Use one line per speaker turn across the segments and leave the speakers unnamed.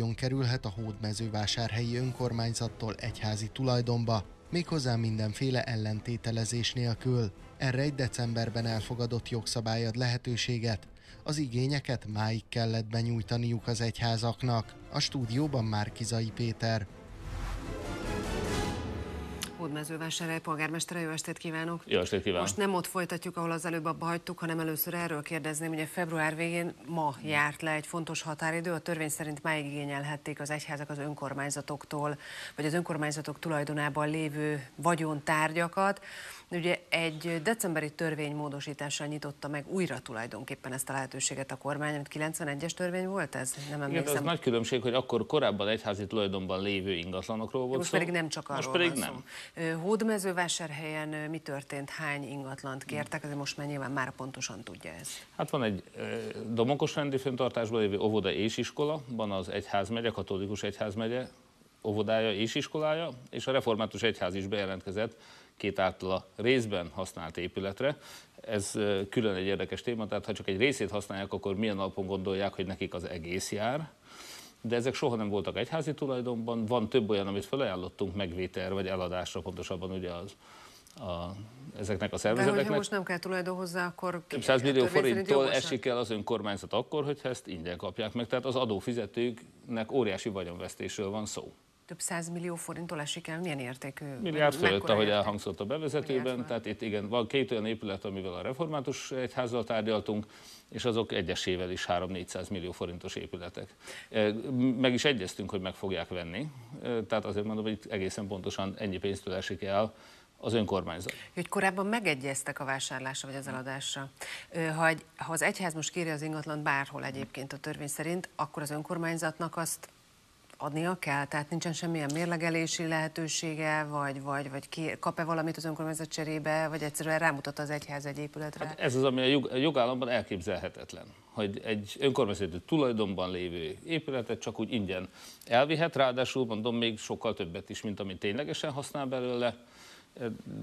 Jön kerülhet a hódmezővásárhelyi önkormányzattól egyházi tulajdonba, méghozzá mindenféle ellentételezés nélkül. Erre egy decemberben elfogadott jogszabályad lehetőséget. Az igényeket máig kellett benyújtaniuk az egyházaknak. A stúdióban Márkizai Péter, Hódmezővásárhely polgármestere, jó estét kívánok!
Jó estét kívánok! Most nem
ott folytatjuk, ahol az előbb abba hagytuk, hanem először erről kérdezném, ugye február végén ma járt le egy fontos határidő, a törvény szerint máig igényelhették az egyházak az önkormányzatoktól, vagy az önkormányzatok tulajdonában lévő vagyontárgyakat. Ugye egy decemberi törvénymódosítással nyitotta meg újra tulajdonképpen ezt a lehetőséget a kormány, amit 91-es törvény volt ez? Nem emlékszem. Igen, ez nagy
különbség, hogy akkor korábban egyházi tulajdonban lévő ingatlanokról volt Most szó. pedig nem csak arról Most pedig van nem. Szó.
Hódmezővásárhelyen mi történt, hány ingatlant kértek, azért most már nyilván már pontosan tudja
ez. Hát van egy domokos rendi fenntartásban lévő óvoda és iskola, van az egyházmegye, katolikus egyházmegye, óvodája és iskolája, és a református egyház is bejelentkezett két általa részben használt épületre. Ez külön egy érdekes téma, tehát ha csak egy részét használják, akkor milyen alapon gondolják, hogy nekik az egész jár de ezek soha nem voltak egyházi tulajdonban. Van több olyan, amit felajánlottunk megvételre, vagy eladásra, pontosabban ugye az a, ezeknek a szervezeteknek. De hogyha most
nem kell tulajdon hozzá, akkor... 100 millió forinttól esik
el az önkormányzat akkor, hogyha ezt ingyen kapják meg. Tehát az adófizetőknek óriási vagyonvesztésről van szó
több millió forinttól esik el, milyen értékű? Milliárd fölött, ahogy érték?
elhangzott a bevezetőben, tehát itt igen, van két olyan épület, amivel a református egyházzal tárgyaltunk, és azok egyesével is 3-400 millió forintos épületek. E, meg is egyeztünk, hogy meg fogják venni, e, tehát azért mondom, hogy itt egészen pontosan ennyi pénztől esik el, az önkormányzat.
Hogy korábban megegyeztek a vásárlásra vagy az eladásra. Ha, egy, ha az egyház most kéri az ingatlan bárhol egyébként a törvény szerint, akkor az önkormányzatnak azt adnia kell? Tehát nincsen semmilyen mérlegelési lehetősége, vagy, vagy, vagy ki, kap-e valamit az önkormányzat cserébe, vagy egyszerűen rámutat az egyház egy épületre? Hát
ez az, ami a, jog, a jogállamban elképzelhetetlen, hogy egy önkormányzati tulajdonban lévő épületet csak úgy ingyen elvihet, ráadásul mondom még sokkal többet is, mint amit ténylegesen használ belőle,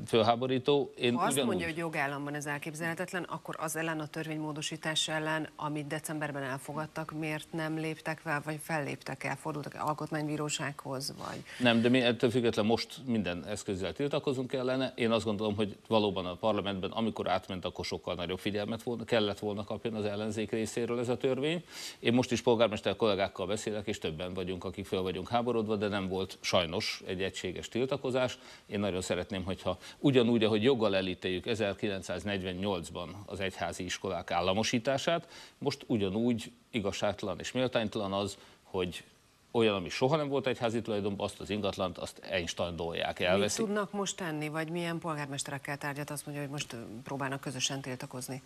fölháborító. Én ha azt ugyanúgy... mondja, hogy
jogállamban ez elképzelhetetlen, akkor az ellen a törvénymódosítás ellen, amit decemberben elfogadtak, miért nem léptek fel, vagy felléptek el, fordultak el alkotmánybírósághoz? Vagy...
Nem, de mi ettől független most minden eszközzel tiltakozunk ellene. Én azt gondolom, hogy valóban a parlamentben, amikor átment, akkor sokkal nagyobb figyelmet volna, kellett volna kapjon az ellenzék részéről ez a törvény. Én most is polgármester kollégákkal beszélek, és többen vagyunk, akik föl vagyunk háborodva, de nem volt sajnos egy egységes tiltakozás. Én nagyon szeretném szeretném, hogyha ugyanúgy, ahogy joggal elítéljük 1948-ban az egyházi iskolák államosítását, most ugyanúgy igazságtalan és méltánytalan az, hogy olyan, ami soha nem volt egyházi tulajdonban, azt az ingatlant, azt einsteindolják, elveszik. Mit
tudnak most tenni, vagy milyen polgármesterekkel tárgyat azt mondja, hogy most próbálnak közösen tiltakozni?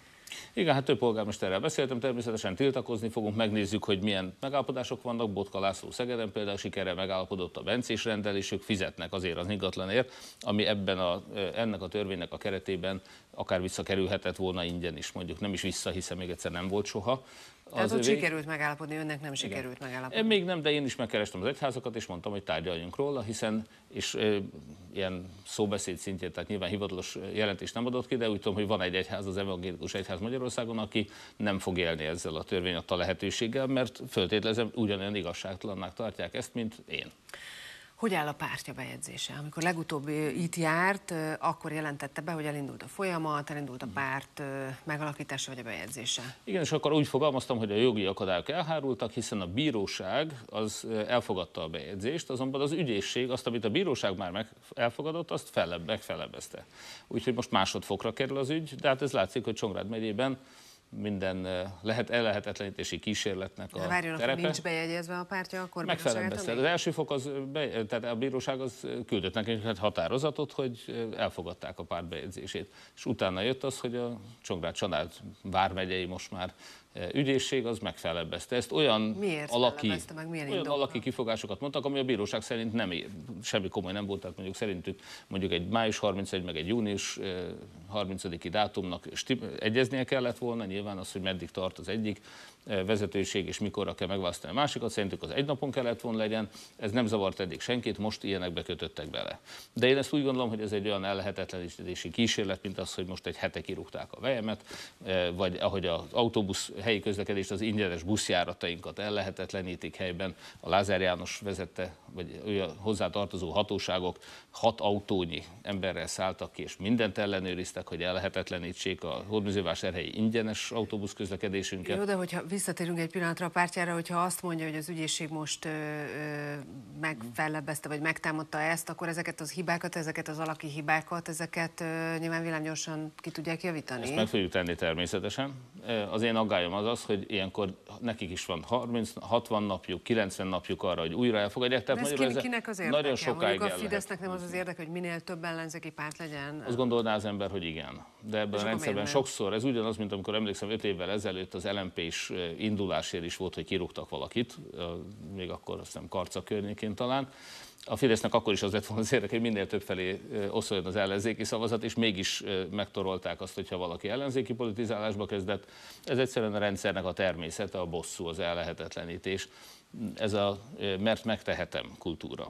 Igen, hát több polgármesterrel beszéltem, természetesen tiltakozni fogunk, megnézzük, hogy milyen megállapodások vannak. Botka László Szegeden például sikerrel megállapodott a bencés rendelésük, fizetnek azért az ingatlanért, ami ebben a, ennek a törvénynek a keretében akár visszakerülhetett volna ingyen is, mondjuk nem is vissza, hiszen még egyszer nem volt soha. Az Tehát ott sikerült
megállapodni, önnek nem sikerült Igen. megállapodni. Én még
nem, de én is is megkerestem az egyházakat, és mondtam, hogy tárgyaljunk róla, hiszen, és e, ilyen szóbeszéd szintjén, tehát nyilván hivatalos jelentést nem adott ki, de úgy tudom, hogy van egy egyház, az Evangélikus Egyház Magyarországon, aki nem fog élni ezzel a törvény adta lehetőséggel, mert föltételezem ugyanolyan igazságtalannak tartják ezt, mint én.
Hogy áll a pártja bejegyzése? Amikor legutóbb itt járt, akkor jelentette be, hogy elindult a folyamat, elindult a párt megalakítása vagy a bejegyzése.
Igen, és akkor úgy fogalmaztam, hogy a jogi akadályok elhárultak, hiszen a bíróság az elfogadta a bejegyzést, azonban az ügyészség azt, amit a bíróság már meg elfogadott, azt fellebb, megfelebbezte. Úgyhogy most másodfokra kerül az ügy, de hát ez látszik, hogy Csongrád megyében minden lehet ellehetetlenítési kísérletnek a De várjon, terepe. nincs
bejegyezve a pártja, akkor Megfelelően hát beszél. Az
első fok, az be, tehát a bíróság az küldött nekünk egy határozatot, hogy elfogadták a párt bejegyzését. És utána jött az, hogy a Csongrád Csanád vármegyei most már Eh, ügyészség az megfelebbezte. Ezt olyan Miért alaki, meg, olyan alaki kifogásokat mondtak, ami a bíróság szerint nem, semmi komoly nem volt, tehát mondjuk szerintük mondjuk egy május 31, meg egy június 30-i eh, dátumnak egyeznie kellett volna, nyilván az, hogy meddig tart az egyik eh, vezetőség, és mikorra kell megválasztani a másikat, szerintük az egy napon kellett volna legyen, ez nem zavart eddig senkit, most ilyenekbe kötöttek bele. De én ezt úgy gondolom, hogy ez egy olyan ellehetetlenítési kísérlet, mint az, hogy most egy hete kirúgták a vejemet, vagy ahogy az autóbusz helyi közlekedést, az ingyenes buszjáratainkat ellehetetlenítik helyben. A Lázár János vezette, vagy hozzá tartozó hatóságok hat autónyi emberrel szálltak ki, és mindent ellenőriztek, hogy ellehetetlenítsék a Hódműzővásárhelyi ingyenes autóbusz közlekedésünket. Jó, de
hogyha visszatérünk egy pillanatra a pártjára, hogyha azt mondja, hogy az ügyészség most ö, megfellebbezte, vagy megtámadta ezt, akkor ezeket az hibákat, ezeket az alaki hibákat, ezeket ö, nyilván villámgyorsan ki tudják javítani. Ezt meg fogjuk
tenni természetesen. Az én aggályom kérdésem az az, hogy ilyenkor nekik is van 30, 60 napjuk, 90 napjuk arra, hogy újra elfogadják. Tehát ez kinek, kinek az érdeke? Nagyon sokáig Mondjuk a Fidesznek
nem az az érdeke, hogy minél több ellenzéki párt legyen? Azt
gondolná az ember, hogy igen. De ebben a rendszerben sokszor, ez ugyanaz, mint amikor emlékszem 5 évvel ezelőtt az lmp s indulásért is volt, hogy kirúgtak valakit, még akkor azt hiszem Karca környékén talán a Fidesznek akkor is az lett volna az érdeke, hogy minél több felé oszoljon az ellenzéki szavazat, és mégis megtorolták azt, hogyha valaki ellenzéki politizálásba kezdett. Ez egyszerűen a rendszernek a természete, a bosszú, az ellehetetlenítés. Ez a mert megtehetem kultúra.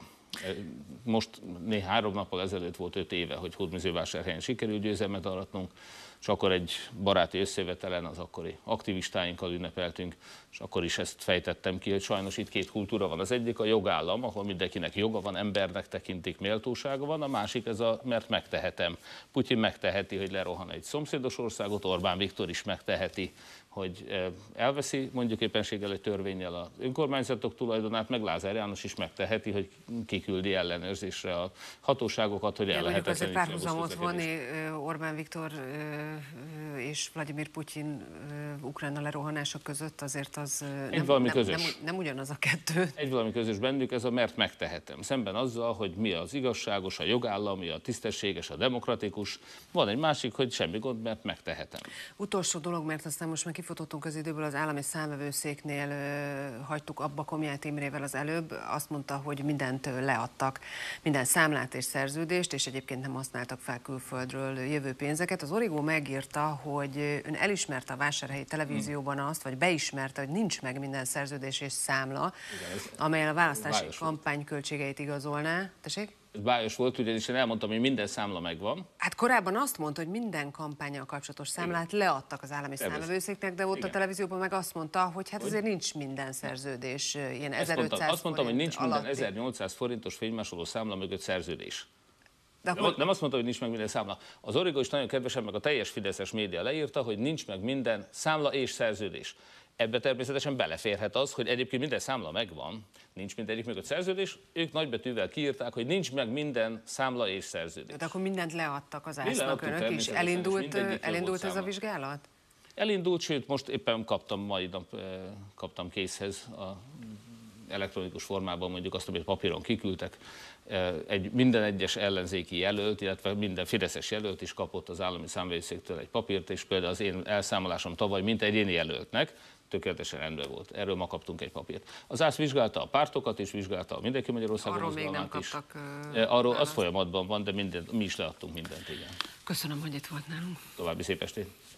Most né, három nappal ezelőtt volt öt éve, hogy hódműzővásárhelyen sikerült győzelmet aratnunk, és akkor egy baráti összevetelen az akkori aktivistáinkkal ünnepeltünk, és akkor is ezt fejtettem ki, hogy sajnos itt két kultúra van. Az egyik a jogállam, ahol mindenkinek joga van, embernek tekintik, méltósága van, a másik ez a, mert megtehetem. Putyin megteheti, hogy lerohan egy szomszédos országot, Orbán Viktor is megteheti, hogy elveszi mondjuk éppenséggel egy törvényel az önkormányzatok tulajdonát, meg Lázár János is megteheti, hogy kiküldi ellenőrzésre a hatóságokat, hogy el lehet. Azért párhuzamot vonni
Orbán Viktor és Vladimir Putyin Ukrajna lerohanása között azért az Egy nem, valami nem, közös. Nem, nem ugyanaz a kettő.
Egy valami közös bennük, ez a mert megtehetem. Szemben azzal, hogy mi az igazságos, a jogállami, a tisztességes, a demokratikus. Van egy másik, hogy semmi gond, mert megtehetem.
Utolsó dolog, mert aztán most már kifutottunk az időből, az állami számvevőszéknél hagytuk abba Komját Imrével az előbb. Azt mondta, hogy mindent leadtak, minden számlát és szerződést, és egyébként nem használtak fel külföldről jövő pénzeket. Az Origo megírta, hogy ön elismerte a vásárhelyi televízióban azt, vagy beismerte, hogy nincs meg minden szerződés és számla, amelyel a választási kampány költségeit igazolná.
Tessék? Ez bájos volt, ugyanis én elmondtam, hogy minden számla megvan.
Hát korábban azt mondta, hogy minden kampányjal kapcsolatos számlát Igen. leadtak az állami számlavőszéknek, de ott Igen. a televízióban meg azt mondta, hogy hát hogy? azért nincs minden szerződés, ilyen ezt 1500 Azt mondtam, hogy nincs minden 1800
forintos fénymásoló számla mögött szerződés. De akkor... Nem azt mondta, hogy nincs meg minden számla. Az Origo is nagyon kedvesen, meg a teljes Fideszes média leírta, hogy nincs meg minden számla és szerződés. Ebbe természetesen beleférhet az, hogy egyébként minden számla megvan, nincs mindegyik mögött szerződés, ők nagybetűvel kiírták, hogy nincs meg minden számla és szerződés. De akkor
mindent leadtak az ásznak önök is. Elindult, elindult ez a vizsgálat?
Elindult, sőt, most éppen kaptam, mai nap eh, kaptam készhez a elektronikus formában mondjuk azt, amit papíron kiküldtek, egy, minden egyes ellenzéki jelölt, illetve minden fideszes jelölt is kapott az állami számvevőszéktől egy papírt, és például az én elszámolásom tavaly, mint egy én jelöltnek, tökéletesen rendben volt. Erről ma kaptunk egy papírt. Az ÁSZ vizsgálta a pártokat is, vizsgálta a Mindenki Magyarországon Arról még nem is. kaptak. Uh, Arról az folyamatban van, de minden, mi is leadtunk mindent, igen.
Köszönöm, hogy itt volt nálunk.
További szép estét.